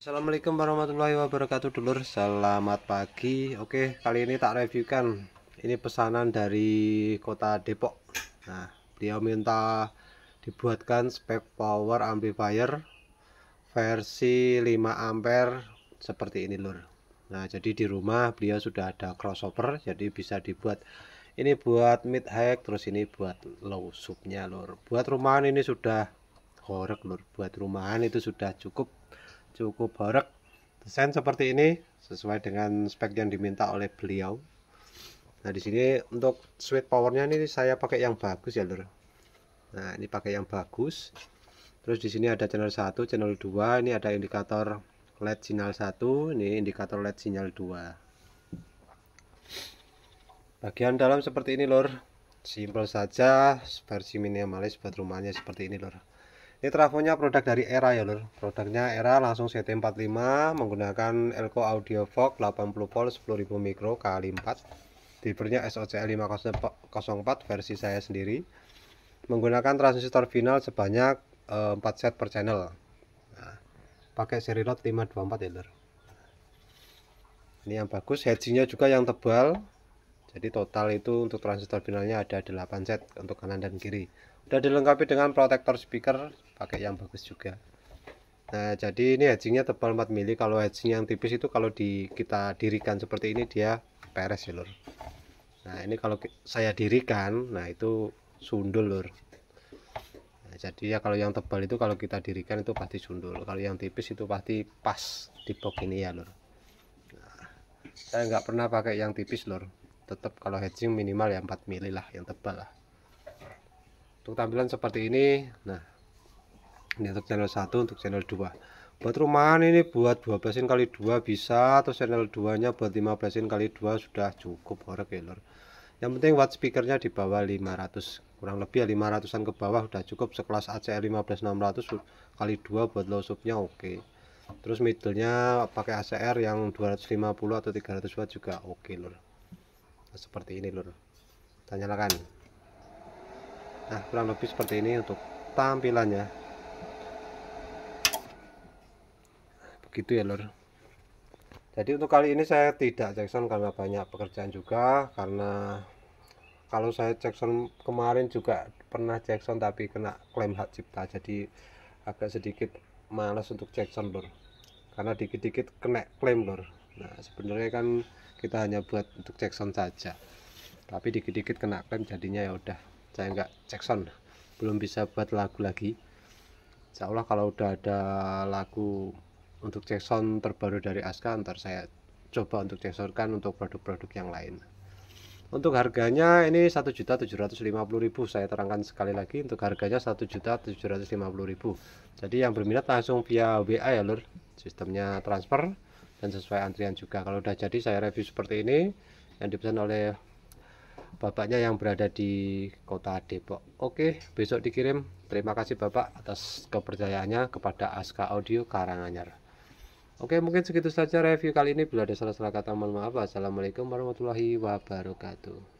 Assalamualaikum warahmatullahi wabarakatuh dulur selamat pagi Oke kali ini tak reviewkan ini pesanan dari kota Depok nah dia minta dibuatkan spek power amplifier versi 5 ampere seperti ini lur nah jadi di rumah beliau sudah ada crossover jadi bisa dibuat ini buat mid high terus ini buat low subnya lur buat rumahan ini sudah horek lur buat rumahan itu sudah cukup cukup barek desain seperti ini sesuai dengan spek yang diminta oleh beliau nah di sini untuk switch powernya ini saya pakai yang bagus ya lur nah ini pakai yang bagus terus di sini ada channel 1 channel 2 ini ada indikator LED sinyal 1 ini indikator LED sinyal 2 bagian dalam seperti ini lor simple saja versi minimalis buat rumahnya seperti ini lor ini trafonya produk dari era ya lor produknya era langsung CT45 menggunakan Elko Audio Fog 80 volt 10.000 mikro kali 4 drivernya SOCL 504 versi saya sendiri menggunakan transistor final sebanyak e, eh, 4 set per channel nah, pakai seri lot 524 ya lor ini yang bagus hedgingnya juga yang tebal jadi total itu untuk transistor finalnya ada 8 set untuk kanan dan kiri. Udah dilengkapi dengan protektor speaker, pakai yang bagus juga. Nah, jadi ini hedgingnya tebal 4 mili. Kalau hedging yang tipis itu kalau di kita dirikan seperti ini dia peres ya, Lur. Nah, ini kalau saya dirikan, nah itu sundul, Lur. Nah, jadi ya kalau yang tebal itu kalau kita dirikan itu pasti sundul. Kalau yang tipis itu pasti pas di box ini ya, lor. Nah, saya nggak pernah pakai yang tipis, lor tetap kalau hedging minimal ya 4 mili lah yang tebal lah untuk tampilan seperti ini nah ini untuk channel 1 untuk channel 2 buat rumahan ini buat 12 kali 2 bisa atau channel 2 nya buat 15 kali 2 sudah cukup orang ya yang penting watt speakernya di bawah 500 kurang lebih ya 500an ke bawah udah cukup sekelas ACR 15600 kali 2 buat low nya oke okay. terus nya pakai ACR yang 250 atau 300 watt juga oke okay lor seperti ini lur kita nyalakan nah kurang lebih seperti ini untuk tampilannya begitu ya lur jadi untuk kali ini saya tidak Jackson karena banyak pekerjaan juga karena kalau saya Jackson kemarin juga pernah Jackson tapi kena klaim hak cipta jadi agak sedikit males untuk Jackson lur karena dikit-dikit kena klaim lur nah sebenarnya kan kita hanya buat untuk cek saja tapi dikit-dikit kena klaim jadinya ya udah saya enggak cek belum bisa buat lagu lagi Insya Allah kalau udah ada lagu untuk cek terbaru dari Aska ntar saya coba untuk cek untuk produk-produk yang lain untuk harganya ini 1.750.000 saya terangkan sekali lagi untuk harganya 1.750.000 jadi yang berminat langsung via WA ya lur sistemnya transfer dan sesuai antrian juga kalau udah jadi saya review seperti ini yang dipesan oleh bapaknya yang berada di kota Depok oke besok dikirim terima kasih bapak atas kepercayaannya kepada Aska Audio Karanganyar Oke mungkin segitu saja review kali ini Bila ada salah-salah kata mohon maaf assalamualaikum warahmatullahi wabarakatuh